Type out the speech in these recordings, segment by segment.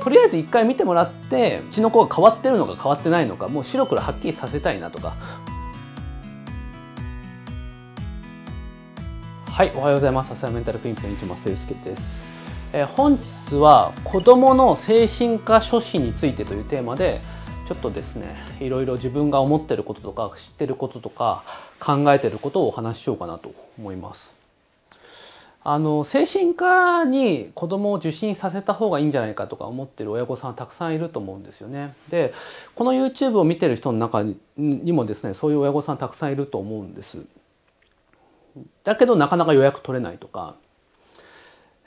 とりあえず一回見てもらってうちの子が変わってるのか変わってないのかもう白黒はっきりさせたいなとかはいおはようございます浅メンタルクリニックの市松祐介です、えー、本日は子どもの精神科初心についてというテーマでちょっとですねいろいろ自分が思ってることとか知ってることとか考えてることをお話ししようかなと思いますあの精神科に子供を受診させた方がいいんじゃないかとか思ってる親御さんはたくさんいると思うんですよね。でこの YouTube を見てる人の中にもですねそういう親御さんたくさんいると思うんです。だけどなかなか予約取れないとか、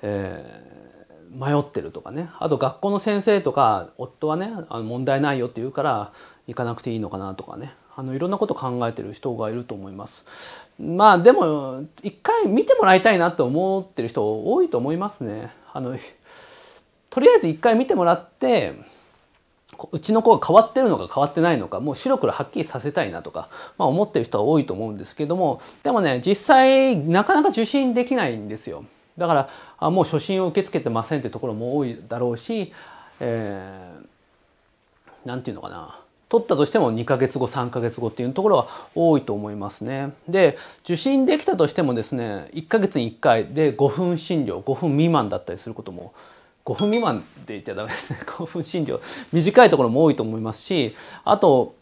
えー、迷ってるとかねあと学校の先生とか夫はねあの問題ないよって言うから行かなくていいのかなとかねあのいろんなこと考えてる人がいると思います。まあでも一回見てもらいたいなと思ってる人多いと思いますね。あのとりあえず一回見てもらってうちの子が変わってるのか変わってないのかもう白黒はっきりさせたいなとか、まあ、思ってる人は多いと思うんですけどもでもね実際なかなか受診できないんですよ。だからあもう初診を受け付けてませんってところも多いだろうし、えー、なんていうのかな取ったとしても2ヶ月後、3ヶ月後っていうところは多いと思いますね。で、受診できたとしてもですね、1ヶ月に1回で5分診療、5分未満だったりすることも5分未満で言っちゃダメですね。5分診療。短いところも多いと思いますし、あと、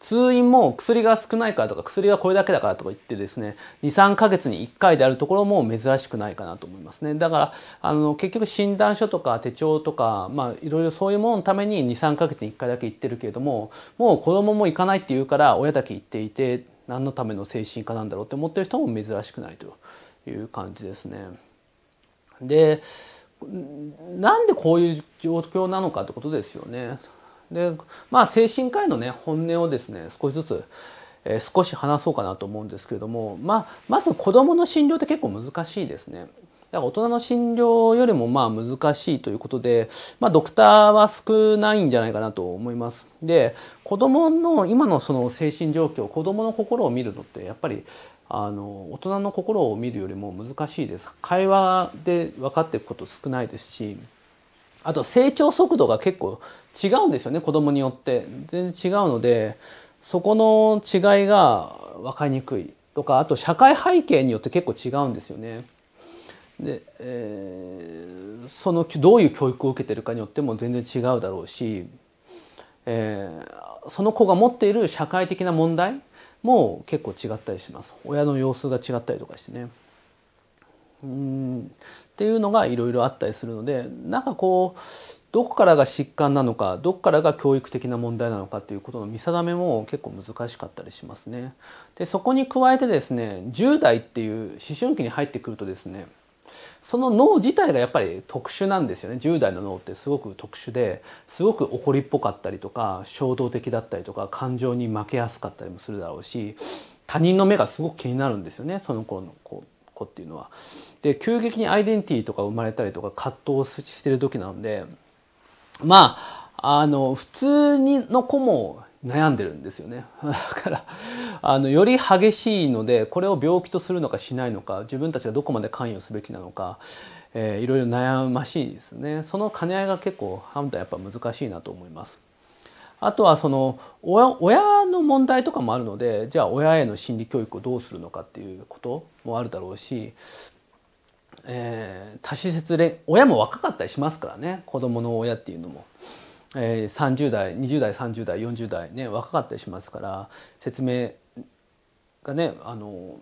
通院も薬が少ないからとか薬がこれだけだからとか言ってですね23か月に1回であるところも珍しくないかなと思いますねだからあの結局診断書とか手帳とかまあいろいろそういうもののために23か月に1回だけ行ってるけれどももう子供も行かないっていうから親だけ行っていて何のための精神科なんだろうって思ってる人も珍しくないという感じですね。でなんでこういう状況なのかってことですよね。でまあ精神科医のね本音をですね少しずつ、えー、少し話そうかなと思うんですけれども、まあ、まず子どもの診療って結構難しいですね。だから大人の診療よりもまあ難しいということで、まあ、ドクターは少ないんじゃないかなと思います。で子どもの今のその精神状況子どもの心を見るのってやっぱりあの大人の心を見るよりも難しいです。会話で分かっていくこと少ないですしあと成長速度が結構違うんですよね子供によって全然違うのでそこの違いが分かりにくいとかあと社会背景によって結構違うんですよね。で、えー、そのどういう教育を受けてるかによっても全然違うだろうし、えー、その子が持っている社会的な問題も結構違ったりします親の様子が違ったりとかしてね。うんっていうのがいろいろあったりするのでなんかこうどこからが疾患なのかどこからが教育的な問題なのかっていうことの見定めも結構難しかったりしますね。でそこに加えてですね10代っていう思春期に入ってくるとですねその脳自体がやっぱり特殊なんですよね10代の脳ってすごく特殊ですごく怒りっぽかったりとか衝動的だったりとか感情に負けやすかったりもするだろうし他人の目がすごく気になるんですよねその頃の子っていうのは。で急激にアイデンティティとか生まれたりとか葛藤してる時なんでまあ、あの、普通にの子も悩んでるんですよね。だから、あの、より激しいので、これを病気とするのかしないのか、自分たちがどこまで関与すべきなのか、えー、いろいろ悩ましいですね。その兼ね合いが結構判断やっぱ難しいなと思います。あとはその親の問題とかもあるのでじゃあ親への心理教育をどうするのかっていうこともあるだろうしえー、多施設連親も若かったりしますからね子供の親っていうのも、えー、30代20代30代40代ね若かったりしますから説明がねあの、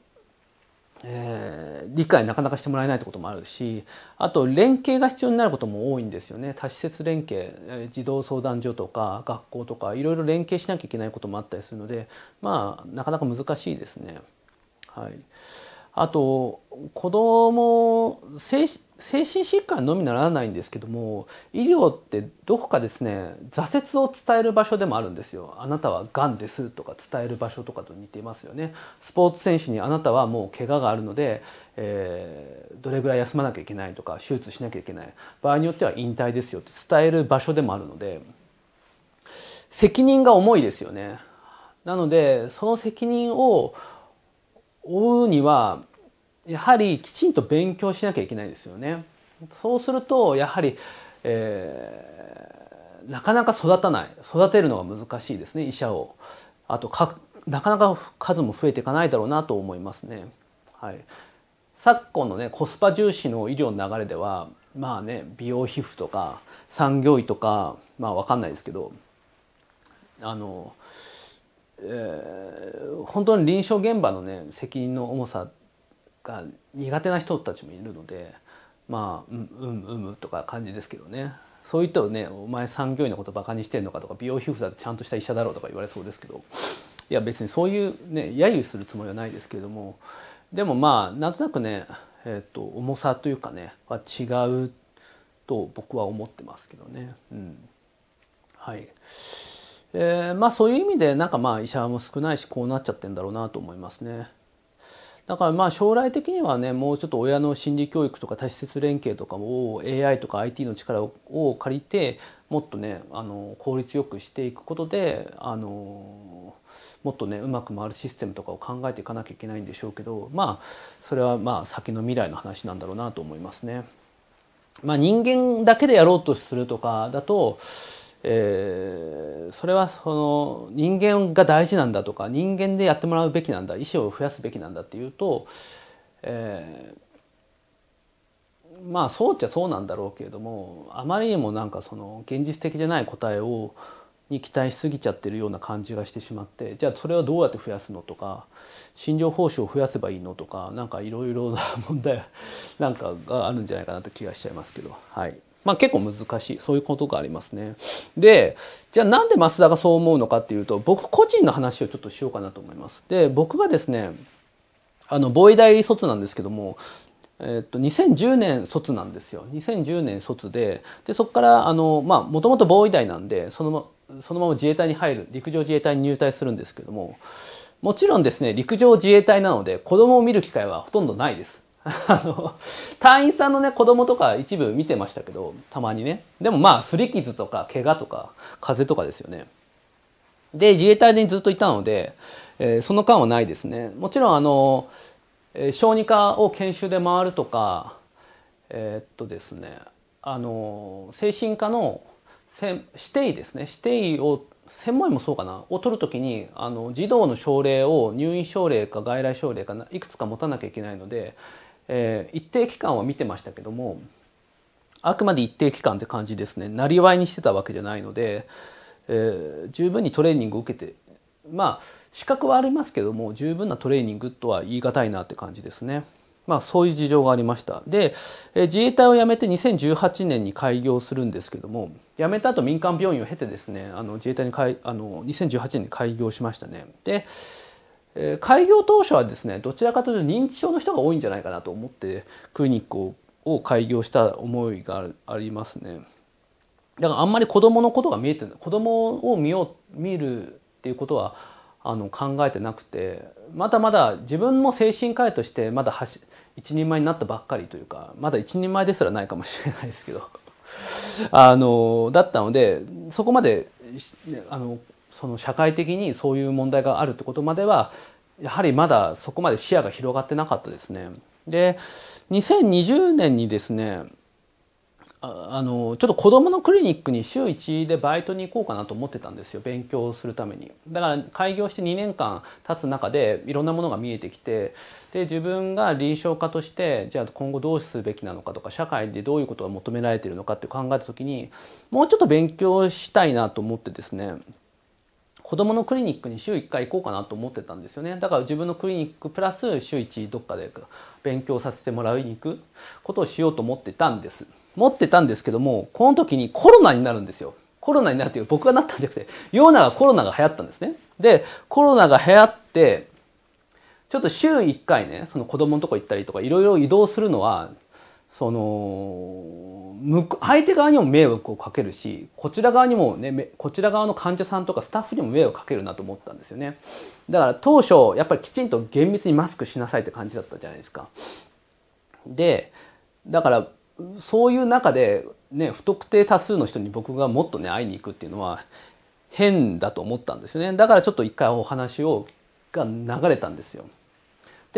えー、理解なかなかしてもらえないってこともあるしあと連携が必要になることも多いんですよね多施設連携、児童相談所とか学校とかいろいろ連携しなきゃいけないこともあったりするのでまあなかなか難しいですね。はいあと子供精精神疾患のみならないんですけども医療ってどこかですね挫折を伝える場所でもあるんですよあなたはがんですとか伝える場所とかと似ていますよねスポーツ選手にあなたはもう怪我があるので、えー、どれぐらい休まなきゃいけないとか手術しなきゃいけない場合によっては引退ですよって伝える場所でもあるので責任が重いですよねなのでその責任を負うにはやはりきちんと勉強しなきゃいけないですよね。そうするとやはり、えー、なかなか育たない育てるのが難しいですね医者を。あとかなかなか数も増えていかないだろうなと思いますね。はい、昨今のねコスパ重視の医療の流れではまあね美容皮膚とか産業医とかまあ分かんないですけどあの、えー、本当に臨床現場のね責任の重さが苦手な人たちもいるのでまあうんうんうむとか感じですけどねそういったねお前産業医のことバカにしてんのかとか美容皮膚だってちゃんとした医者だろうとか言われそうですけどいや別にそういうね揶揄するつもりはないですけれどもでもまあなんとなくね、えーと、と重さというかねは違うと僕は思ってますけどね。うんはいえー、まあそういう意味でなんかまあ医者も少ないしこうなっちゃってんだろうなと思いますね。だからまあ将来的にはねもうちょっと親の心理教育とか多施設連携とかを AI とか IT の力を借りてもっとねあの効率よくしていくことであのもっとねうまく回るシステムとかを考えていかなきゃいけないんでしょうけどまあそれはまあ先の未来の話なんだろうなと思いますね。まあ、人間だけでやろうとするとかだとえー、それはその人間が大事なんだとか人間でやってもらうべきなんだ意思を増やすべきなんだっていうと、えー、まあそうっちゃそうなんだろうけれどもあまりにもなんかその現実的じゃない答えをに期待しすぎちゃってるような感じがしてしまってじゃあそれはどうやって増やすのとか診療報酬を増やせばいいのとかなんかいろいろな問題なんかがあるんじゃないかなと気がしちゃいますけどはい。まあ、結構難しいそういうことがありますね。でじゃあなんで増田がそう思うのかっていうと僕個人の話をちょっとしようかなと思います。で僕がですねあの防衛大卒なんですけどもえっと、2010年卒なんですよ2010年卒ででそこからもともと防衛大なんでそのそのまま自衛隊に入る陸上自衛隊に入隊するんですけどももちろんですね陸上自衛隊なので子供を見る機会はほとんどないです あの、隊員さんのね、子供とか一部見てましたけど、たまにね。でもまあ、擦り傷とか、怪我とか、風邪とかですよね。で、自衛隊でずっといたので、えー、その間はないですね。もちろん、あの、え小児科を研修で回るとか、えー、っとですね、あの、精神科の指定医ですね、指定医を、専門医もそうかな、を取るときに、あの、児童の症例を入院症例か外来症例かいくつか持たなきゃいけないので、えー、一定期間は見てましたけどもあくまで一定期間って感じですねなりわいにしてたわけじゃないので、えー、十分にトレーニングを受けてまあ資格はありますけども十分なトレーニングとは言い難いなって感じですね。まあ、そういう事情がありました。で、自衛隊を辞めて2018年に開業するんですけども辞めた後民間病院を経てですねあの自衛隊にかいあの2018年に開業しましたね。で開業当初はですねどちらかというと認知症の人が多いんじゃないかなと思ってクリニックを開業した思いがありますねだからあんまり子どものことが見えて子どもを見よう見るっていうことはあの考えてなくてまだまだ自分も精神科医としてまだはし一人前になったばっかりというかまだ一人前ですらないかもしれないですけどあのだったのでそこまであのその社会的にそういう問題があるってことまではやはりまだそこまで視野が広がってなかったですね。で2020年にですねあのちょっと子どものクリニックに週1でバイトに行こうかなと思ってたんですよ勉強するためにだから開業して2年間経つ中でいろんなものが見えてきてで自分が臨床家としてじゃあ今後どうするべきなのかとか社会でどういうことが求められているのかって考えた時にもうちょっと勉強したいなと思ってですね子供のクリニックに週1回行こうかなと思ってたんですよねだから自分のクリニックプラス週1どっかで勉強させてもらいに行くことをしようと思ってたんです持ってたんですけどもこの時にコロナになるんですよコロナになるという僕がなったんじゃなくて世の中コロナが流行ったんですねでコロナが流行ってちょっと週1回ねその子供のとこ行ったりとかいろいろ移動するのはその相手側にも迷惑をかけるしこちら側にもねこちら側の患者さんとかスタッフにも迷惑かけるなと思ったんですよねだから当初やっぱりきちんと厳密にマスクしなさいって感じだったじゃないですかでだからそういう中で、ね、不特定多数の人に僕がもっとね会いに行くっていうのは変だと思ったんですよねだからちょっと一回お話をが流れたんですよ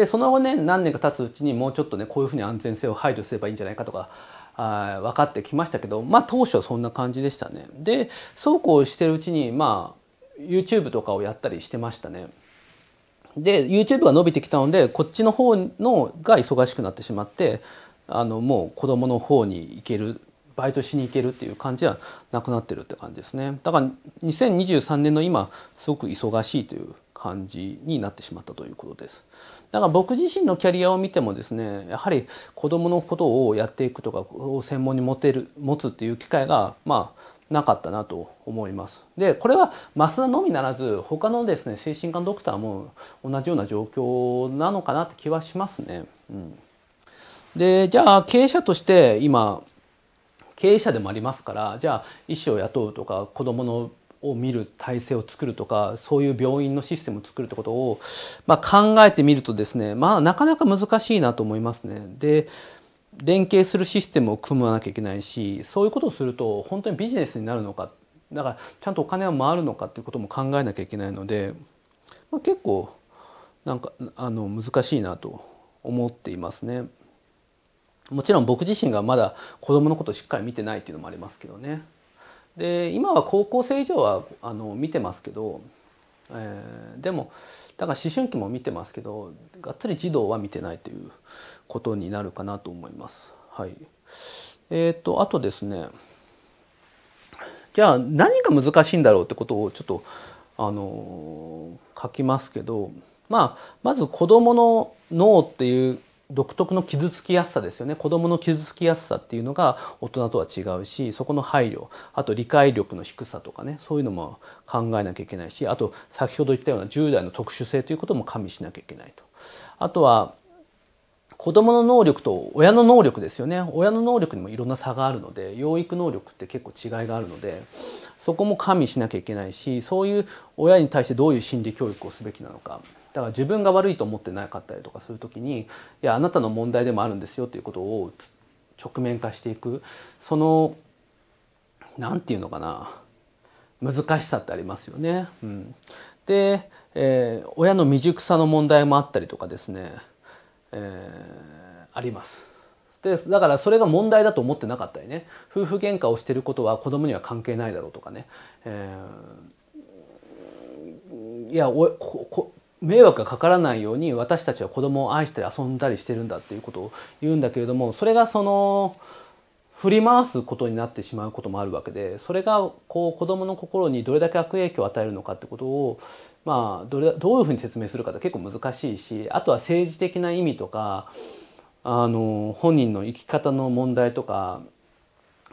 でその後ね何年か経つうちにもうちょっとねこういうふうに安全性を配慮すればいいんじゃないかとかあ分かってきましたけどまあ当初はそんな感じでしたねでそうこうしてるうちにまあ YouTube とかをやったりしてましたねで YouTube が伸びてきたのでこっちの方のが忙しくなってしまってあのもう子供の方に行けるバイトしに行けるっていう感じはなくなってるって感じですねだから2023年の今すごく忙しいという感じになってしまったということです。だから僕自身のキャリアを見てもですね、やはり子供のことをやっていくとかを専門に持てる持つっていう機会がまあなかったなと思います。で、これは増田のみならず他のですね精神科ドクターも同じような状況なのかなって気はしますね。うん、で、じゃあ経営者として今経営者でもありますからじゃあ医師を雇うとか子供のを見る体制を作るとかそういう病院のシステムを作るってことを、まあ、考えてみるとですね、まあ、なかなか難しいなと思いますね。で連携するシステムを組まなきゃいけないしそういうことをすると本当にビジネスになるのかだからちゃんとお金は回るのかっていうことも考えなきゃいけないので、まあ、結構なんかあの難しいなと思っていますね。もちろん僕自身がまだ子供のことをしっかり見てないっていうのもありますけどね。で今は高校生以上はあの見てますけど、えー、でもだから思春期も見てますけどがっつり児童は見てないということになるかなと思います。はい、えーと、あとですねじゃあ何が難しいんだろうってことをちょっとあの書きますけど、まあ、まず子どもの脳っていう独特の傷つきやすさですよね子どもの傷つきやすさっていうのが大人とは違うしそこの配慮あと理解力の低さとかねそういうのも考えなきゃいけないしあと先ほど言ったような10代の特殊性ということも加味しなきゃいけないと。あとは子どもの能力と親の能力ですよね親の能力にもいろんな差があるので養育能力って結構違いがあるのでそこも加味しなきゃいけないしそういう親に対してどういう心理教育をすべきなのかだから自分が悪いと思ってなかったりとかする時にいやあなたの問題でもあるんですよということを直面化していくその何て言うのかな難しさってありますよね。うん、で、えー、親の未熟さの問題もあったりとかですね、えー、あります。でだからそれが問題だと思ってなかったりね夫婦喧嘩をしてることは子供には関係ないだろうとかね、えー、いやおこ迷惑がかからないように私たちは子供を愛したり遊んだりしてるんだっていうことを言うんだけれどもそれがその振り回すことになってしまうこともあるわけでそれがこう子供の心にどれだけ悪影響を与えるのかってことをまあどれどういうふうに説明するかって結構難しいしあとは政治的な意味とかあの本人の生き方の問題とか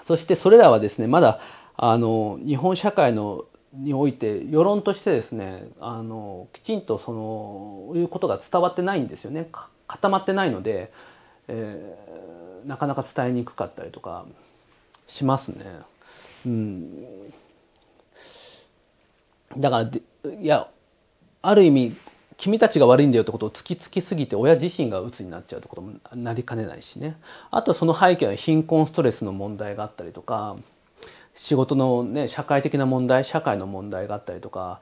そしてそれらはですねまだあの日本社会のにおいて世論としてですねあのきちんとそのいうことが伝わってないんですよね固まってないので、えー、なかなか伝えにくかったりとかしますね。うん、だからでいやある意味君たちが悪いんだよってことを突きつきすぎて親自身が鬱になっちゃうってこともなりかねないしねあとその背景は貧困ストレスの問題があったりとか仕事の、ね、社会的な問題社会の問題があったりとか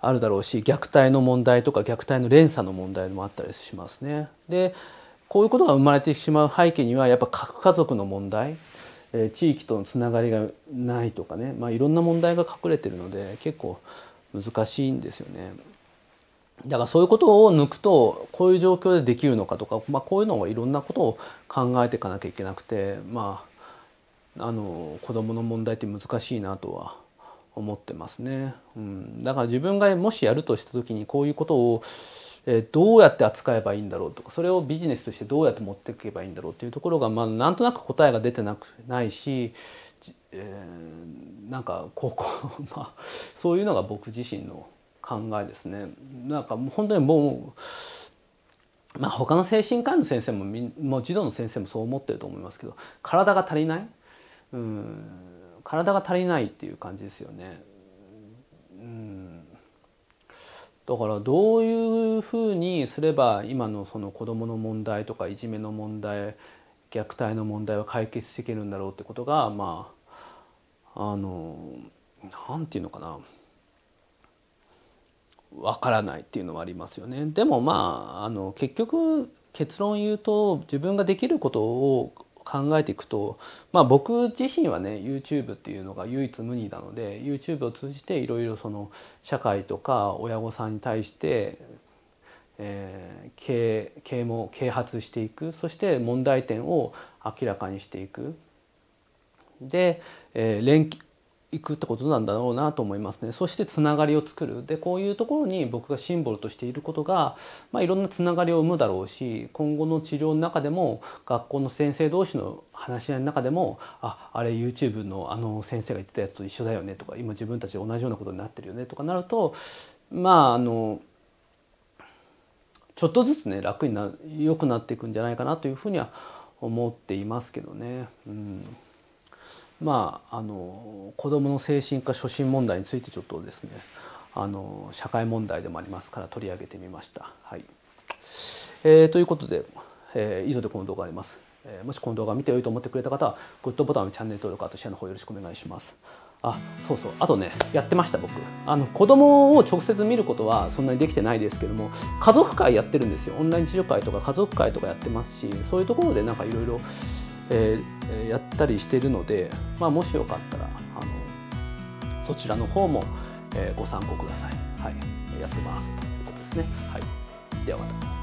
あるだろうし虐待の問題とか虐待の連鎖の問題もあったりしますね。でこういうことが生まれてしまう背景にはやっぱ核家族の問題地域とのつながりがないとかね、まあ、いろんな問題が隠れてるので結構難しいんですよね。だからそういうことを抜くとこういう状況でできるのかとか、まあ、こういうのをいろんなことを考えていかなきゃいけなくてまああの子どもの問題って難しいなとは思ってますね、うん、だから自分がもしやるとした時にこういうことを、えー、どうやって扱えばいいんだろうとかそれをビジネスとしてどうやって持っていけばいいんだろうっていうところが、まあ、なんとなく答えが出てなくないし、えー、なんかこう まあ、そういうのが僕自身の考えですね。なんかもう本当にもうまあ、他の精神科医の先生ももう児童の先生もそう思ってると思いますけど体が足りないうん体が足りないっていう感じですよね。うんだからどういうふうにすれば今のその子どもの問題とかいじめの問題虐待の問題は解決していけるんだろうってことがまああの何て言うのかなわからないっていうのはありますよね。でもまああの結局結論言うと自分ができることを考えていくと、まあ、僕自身はね YouTube っていうのが唯一無二なので YouTube を通じていろいろその社会とか親御さんに対してえー、啓啓蒙啓発していくそして問題点を明らかにしていくで、えー、連いくってことなんだろうなと思いますねそしてつながりを作るでこういうところに僕がシンボルとしていることが、まあ、いろんなつながりを生むだろうし今後の治療の中でも学校の先生同士の話し合いの中でもああれ YouTube のあの先生が言ってたやつと一緒だよねとか今自分たち同じようなことになってるよねとかなるとまああのちょっとずつね楽にな良くなっていくんじゃないかなというふうには思っていますけどね。うんまあ、あの子どもの精神科初診問題についてちょっとですねあの社会問題でもありますから取り上げてみました。はいえー、ということで、えー、以上でこの動画あります。えー、もしこの動画を見て良いと思ってくれた方はグッドボタン、チャンネル登録、あとシェアの方よろしくお願いします。あそうそうあとねやってました僕あの子供を直接見ることはそんなにできてないですけども家族会やってるんですよオンライン授業会とか家族会とかやってますしそういうところでなんかいろいろえー、やったりしているので、まあ、もしよかったらあのそちらの方も、えー、ご参考ください。はい、やってますということですね。はい、ではまた。